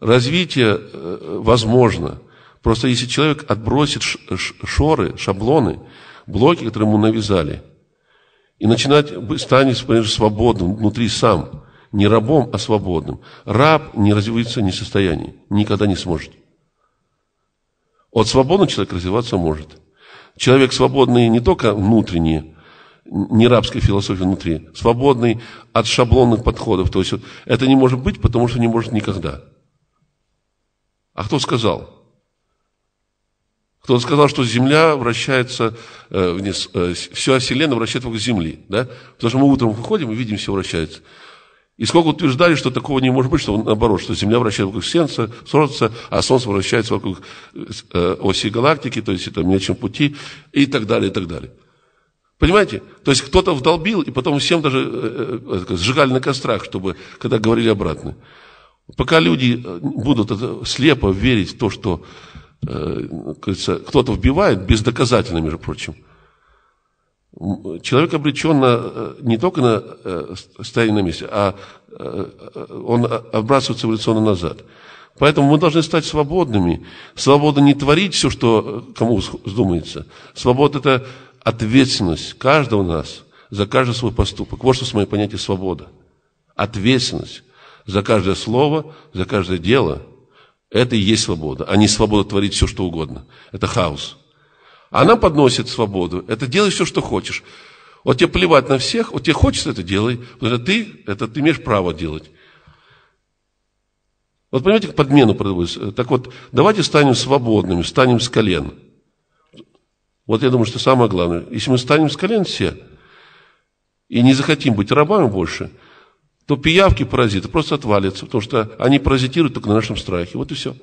Развитие э, возможно. Просто если человек отбросит шоры, шаблоны, блоки, которые ему навязали, и начинать станет понимаешь, свободным внутри сам, не рабом, а свободным. Раб не развивается не в состоянии, никогда не сможет. От свободного человека развиваться может. Человек свободный не только внутренне, не рабской философии внутри, свободный от шаблонных подходов. То есть это не может быть, потому что не может никогда. А кто сказал? кто сказал, что Земля вращается э, вниз, э, Вселенная вращается вокруг Земли, да? Потому что мы утром выходим и видим, все вращается. И сколько утверждали, что такого не может быть, что наоборот, что Земля вращается вокруг Солнца, Солнца а Солнце вращается вокруг э, оси галактики, то есть это Млечном Пути и так далее, и так далее. Понимаете? То есть кто-то вдолбил, и потом всем даже э, э, сжигали на кострах, чтобы, когда говорили обратно. Пока люди э, будут слепо верить в то, что э, кто-то вбивает, бездоказательно, между прочим, человек обречен на, э, не только на состояние на месте, а он отбрасывается эволюционно назад. Поэтому мы должны стать свободными. Свобода не творить все, что кому вздумается. Свобода – это ответственность каждого нас за каждый свой поступок. Вот что с моим понятием свобода. Ответственность за каждое слово, за каждое дело. Это и есть свобода, а не свобода творить все, что угодно. Это хаос. Она подносит свободу. Это делай все, что хочешь. Вот тебе плевать на всех, вот тебе хочется это делай, потому что ты, это ты имеешь право делать. Вот понимаете, как подмену производится. Так вот, давайте станем свободными, станем с колен. Вот я думаю, что самое главное, если мы станем с колен все, и не захотим быть рабами больше – то пиявки паразиты просто отвалятся, потому что они паразитируют только на нашем страхе. Вот и все.